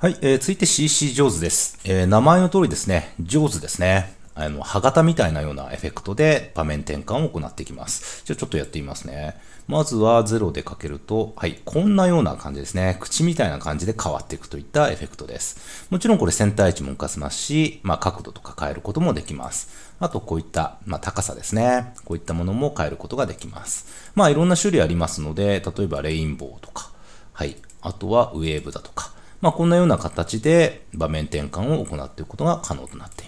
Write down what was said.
はい、えー、続いて CC 上手です。えー、名前の通りですね、上手ですね。あの、歯型みたいなようなエフェクトで場面転換を行っていきます。じゃあちょっとやってみますね。まずは0でかけると、はい、こんなような感じですね。口みたいな感じで変わっていくといったエフェクトです。もちろんこれセンター位置も動かせますし、まあ角度とか変えることもできます。あとこういった、まあ高さですね。こういったものも変えることができます。まあいろんな種類ありますので、例えばレインボーとか、はい、あとはウェーブだとか、まあ、こんなような形で場面転換を行っていくことが可能となっています。